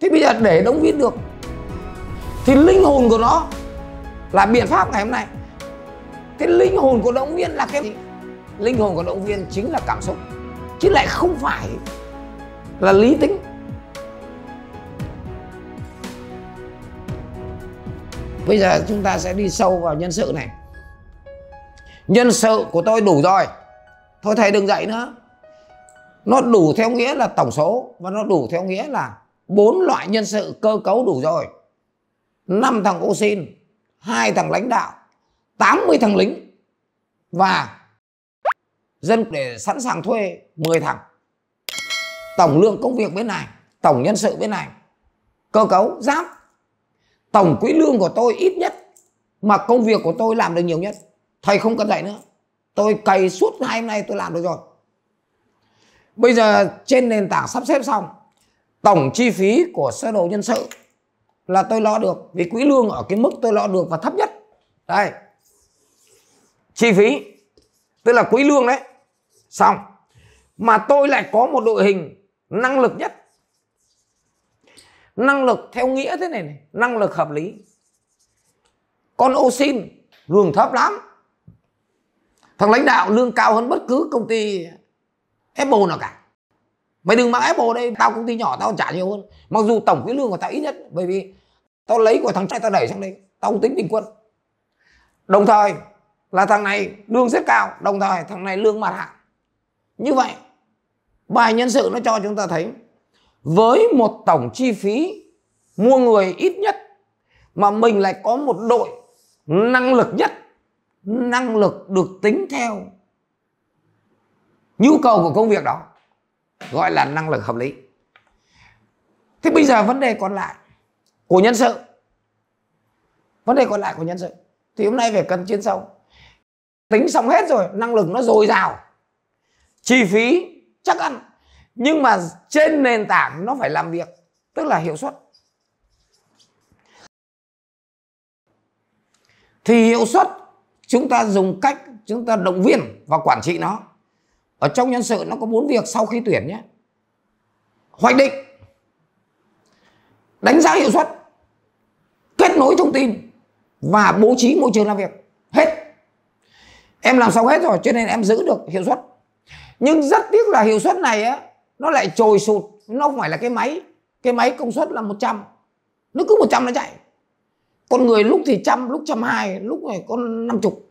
thế bây giờ để đóng viên được thì linh hồn của nó là biện pháp ngày hôm nay thế linh hồn của động viên là cái gì? linh hồn của động viên chính là cảm xúc chứ lại không phải là lý tính bây giờ chúng ta sẽ đi sâu vào nhân sự này nhân sự của tôi đủ rồi thôi thầy đừng dạy nữa nó đủ theo nghĩa là tổng số và nó đủ theo nghĩa là bốn loại nhân sự cơ cấu đủ rồi năm thằng ô xin hai thằng lãnh đạo 80 thằng lính và dân để sẵn sàng thuê 10 thằng tổng lương công việc bên này tổng nhân sự bên này cơ cấu giáp tổng quỹ lương của tôi ít nhất mà công việc của tôi làm được nhiều nhất thầy không cần dạy nữa tôi cày suốt hai hôm nay tôi làm được rồi bây giờ trên nền tảng sắp xếp xong tổng chi phí của sơ đồ nhân sự là tôi lo được vì quỹ lương ở cái mức tôi lo được và thấp nhất đây chi phí tức là quỹ lương đấy xong mà tôi lại có một đội hình năng lực nhất năng lực theo nghĩa thế này này năng lực hợp lý con ô xin lương thấp lắm thằng lãnh đạo lương cao hơn bất cứ công ty apple nào cả mày đừng mang apple đây tao công ty nhỏ tao trả nhiều hơn mặc dù tổng cái lương của tao ít nhất bởi vì tao lấy của thằng trai tao đẩy sang đây tao không tính bình quân đồng thời là thằng này lương rất cao đồng thời thằng này lương mặt hạng như vậy bài nhân sự nó cho chúng ta thấy với một tổng chi phí mua người ít nhất mà mình lại có một đội năng lực nhất năng lực được tính theo nhu cầu của công việc đó gọi là năng lực hợp lý thế bây giờ vấn đề còn lại của nhân sự vấn đề còn lại của nhân sự thì hôm nay phải cần chuyên sâu tính xong hết rồi năng lực nó dồi dào chi phí chắc ăn nhưng mà trên nền tảng nó phải làm việc tức là hiệu suất thì hiệu suất chúng ta dùng cách chúng ta động viên và quản trị nó ở trong nhân sự nó có bốn việc sau khi tuyển nhé hoạch định đánh giá hiệu suất kết nối thông tin và bố trí môi trường làm việc hết em làm xong hết rồi cho nên em giữ được hiệu suất nhưng rất tiếc là hiệu suất này á nó lại trồi sụt nó không phải là cái máy cái máy công suất là 100 nó cứ 100 nó chạy con người lúc thì trăm lúc trăm hai lúc này có năm chục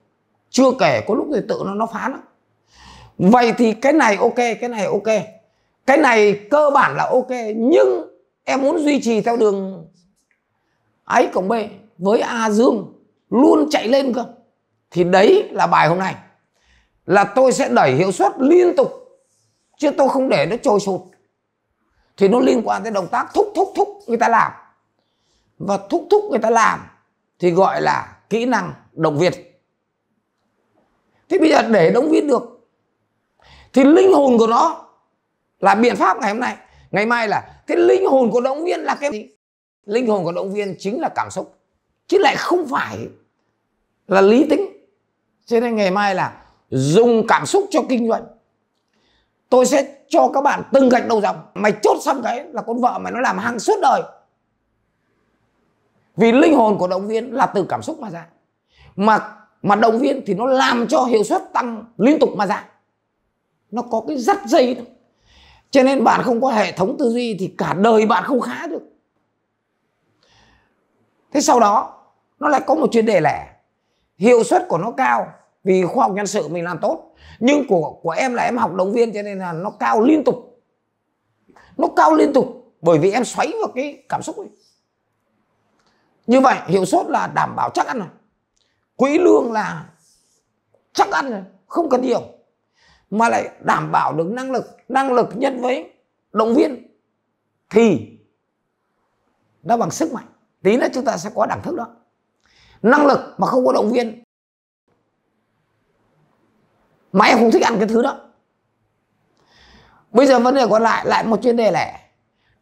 chưa kể có lúc thì tự nó nó phá nó vậy thì cái này ok cái này ok cái này cơ bản là ok nhưng em muốn duy trì theo đường a cộng b với a dương luôn chạy lên cơ thì đấy là bài hôm nay là tôi sẽ đẩy hiệu suất liên tục chứ tôi không để nó trồi sụt thì nó liên quan tới động tác thúc thúc thúc người ta làm và thúc thúc người ta làm thì gọi là kỹ năng động viên thế bây giờ để động viên được thì linh hồn của nó là biện pháp ngày hôm nay ngày mai là cái linh hồn của động viên là cái gì linh hồn của động viên chính là cảm xúc chứ lại không phải là lý tính cho nên ngày mai là dùng cảm xúc cho kinh doanh tôi sẽ cho các bạn từng gạch đầu dòng mày chốt xong cái là con vợ mày nó làm hàng suốt đời vì linh hồn của động viên là từ cảm xúc mà ra mà mà động viên thì nó làm cho hiệu suất tăng liên tục mà ra nó có cái dắt dây đó cho nên bạn không có hệ thống tư duy thì cả đời bạn không khá được thế sau đó nó lại có một chuyên đề lẻ hiệu suất của nó cao vì khoa học nhân sự mình làm tốt nhưng của của em là em học động viên cho nên là nó cao liên tục nó cao liên tục bởi vì em xoáy vào cái cảm xúc ấy như vậy hiệu suất là đảm bảo chắc ăn rồi quỹ lương là chắc ăn rồi không cần nhiều mà lại đảm bảo được năng lực năng lực nhân với động viên thì nó bằng sức mạnh tí nữa chúng ta sẽ có đẳng thức đó năng lực mà không có động viên mà em không thích ăn cái thứ đó bây giờ vấn đề còn lại lại một chuyên đề lẻ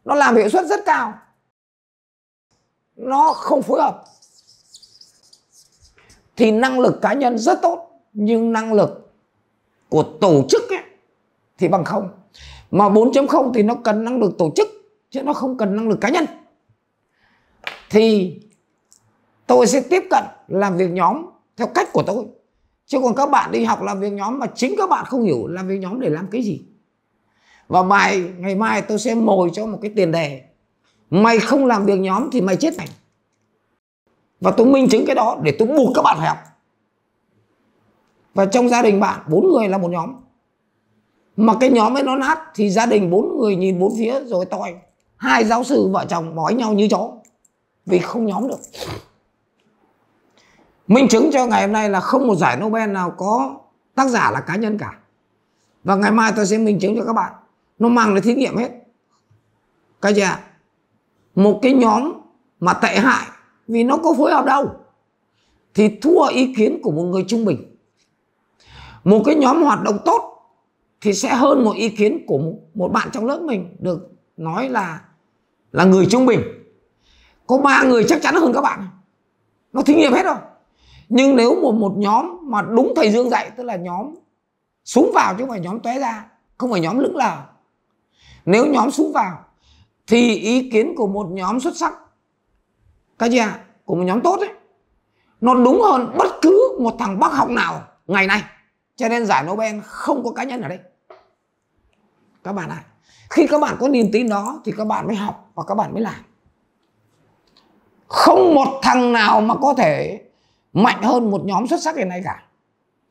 nó làm hiệu suất rất cao nó không phối hợp thì năng lực cá nhân rất tốt nhưng năng lực của tổ chức ấy, thì bằng không mà 4.0 thì nó cần năng lực tổ chức chứ nó không cần năng lực cá nhân thì tôi sẽ tiếp cận làm việc nhóm theo cách của tôi chứ còn các bạn đi học làm việc nhóm mà chính các bạn không hiểu làm việc nhóm để làm cái gì và mai ngày mai tôi sẽ mồi cho một cái tiền đề mày không làm việc nhóm thì mày chết này và tôi minh chứng cái đó để tôi buộc các bạn phải học và trong gia đình bạn bốn người là một nhóm mà cái nhóm ấy nó nát thì gia đình bốn người nhìn bốn phía rồi toi hai giáo sư vợ chồng bói nhau như chó vì không nhóm được minh chứng cho ngày hôm nay là không một giải nobel nào có tác giả là cá nhân cả và ngày mai tôi sẽ minh chứng cho các bạn nó mang đến thí nghiệm hết cái gì ạ một cái nhóm mà tệ hại vì nó có phối hợp đâu thì thua ý kiến của một người trung bình một cái nhóm hoạt động tốt thì sẽ hơn một ý kiến của một bạn trong lớp mình được nói là là người trung bình có ba người chắc chắn hơn các bạn nó thí nghiệm hết rồi nhưng nếu một một nhóm mà đúng thầy dương dạy tức là nhóm súng vào chứ không phải nhóm tóe ra không phải nhóm lững lờ nếu nhóm súng vào thì ý kiến của một nhóm xuất sắc các chị ạ à, của một nhóm tốt ấy nó đúng hơn bất cứ một thằng bác học nào ngày nay cho nên giải Nobel không có cá nhân ở đây các bạn ạ à, khi các bạn có niềm tin đó thì các bạn mới học và các bạn mới làm không một thằng nào mà có thể mạnh hơn một nhóm xuất sắc hiện nay cả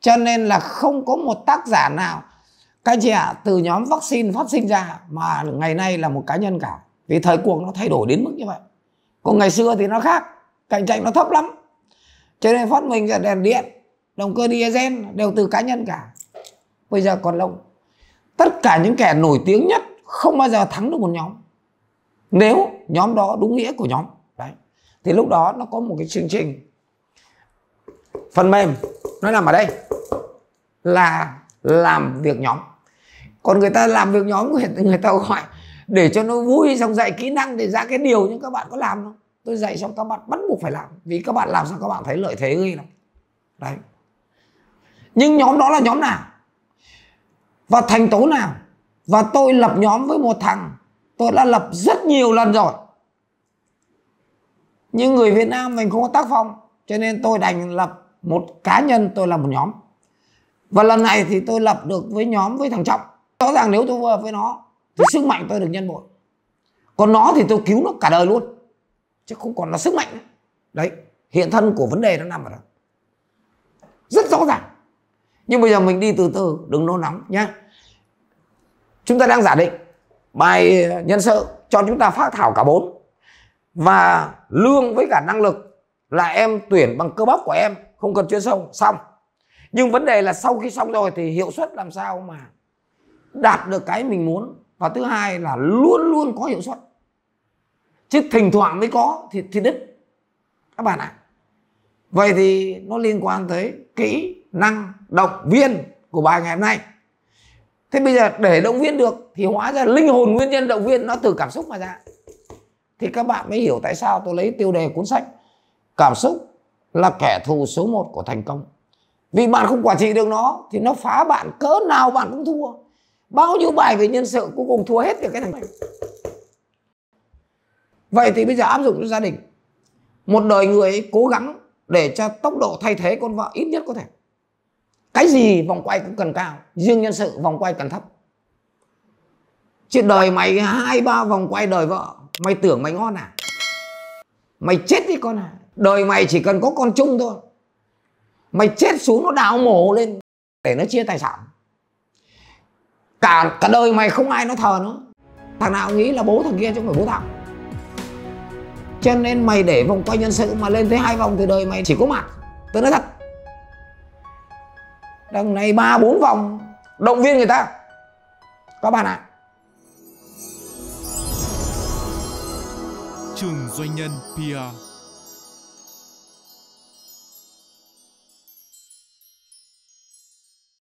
cho nên là không có một tác giả nào các chị ạ à, từ nhóm vaccine phát sinh ra mà ngày nay là một cá nhân cả vì thời cuộc nó thay đổi đến mức như vậy còn ngày xưa thì nó khác cạnh tranh nó thấp lắm cho nên phát minh ra đèn điện động cơ diesel đều từ cá nhân cả bây giờ còn lâu tất cả những kẻ nổi tiếng nhất không bao giờ thắng được một nhóm nếu nhóm đó đúng nghĩa của nhóm đấy thì lúc đó nó có một cái chương trình phần mềm nó nằm ở đây là làm việc nhóm còn người ta làm việc nhóm người, người ta gọi để cho nó vui xong dạy kỹ năng để ra cái điều nhưng các bạn có làm không tôi dạy xong các bạn bắt buộc phải làm vì các bạn làm xong các bạn thấy lợi thế ghê lắm đấy nhưng nhóm đó là nhóm nào và thành tố nào và tôi lập nhóm với một thằng tôi đã lập rất nhiều lần rồi nhưng người Việt Nam mình không có tác phong cho nên tôi đành lập một cá nhân tôi làm một nhóm và lần này thì tôi lập được với nhóm với thằng Trọng rõ ràng nếu tôi vừa với nó thì sức mạnh tôi được nhân bội còn nó thì tôi cứu nó cả đời luôn chứ không còn là sức mạnh đấy hiện thân của vấn đề nó nằm ở đó rất rõ ràng nhưng bây giờ mình đi từ từ đừng nôn nóng nhé chúng ta đang giả định bài nhân sự cho chúng ta phát thảo cả bốn và lương với cả năng lực là em tuyển bằng cơ bóc của em không cần chuyên sâu xong nhưng vấn đề là sau khi xong rồi thì hiệu suất làm sao mà đạt được cái mình muốn và thứ hai là luôn luôn có hiệu suất chứ thỉnh thoảng mới có thì thì đứt các bạn ạ à. vậy thì nó liên quan tới kỹ năng động viên của bài ngày hôm nay thế bây giờ để động viên được thì hóa ra linh hồn nguyên nhân động viên nó từ cảm xúc mà ra thì các bạn mới hiểu tại sao tôi lấy tiêu đề cuốn sách cảm xúc là kẻ thù số 1 của thành công vì bạn không quản trị được nó thì nó phá bạn cỡ nào bạn cũng thua bao nhiêu bài về nhân sự cuối cùng thua hết được cái thằng này vậy thì bây giờ áp dụng cho gia đình một đời người ấy cố gắng để cho tốc độ thay thế con vợ ít nhất có thể cái gì vòng quay cũng cần cao riêng nhân sự vòng quay cần thấp chuyện đời mày hai ba vòng quay đời vợ mày tưởng mày ngon à mày chết đi con à đời mày chỉ cần có con chung thôi mày chết xuống nó đào mổ lên để nó chia tài sản cả cả đời mày không ai nó thờ nó thằng nào nghĩ là bố thằng kia chứ không phải bố thằng cho nên mày để vòng quay nhân sự mà lên tới hai vòng thì đời mày chỉ có mặt tôi nói thật đằng này ba bốn vòng động viên người ta các bạn ạ à. trường doanh nhân PR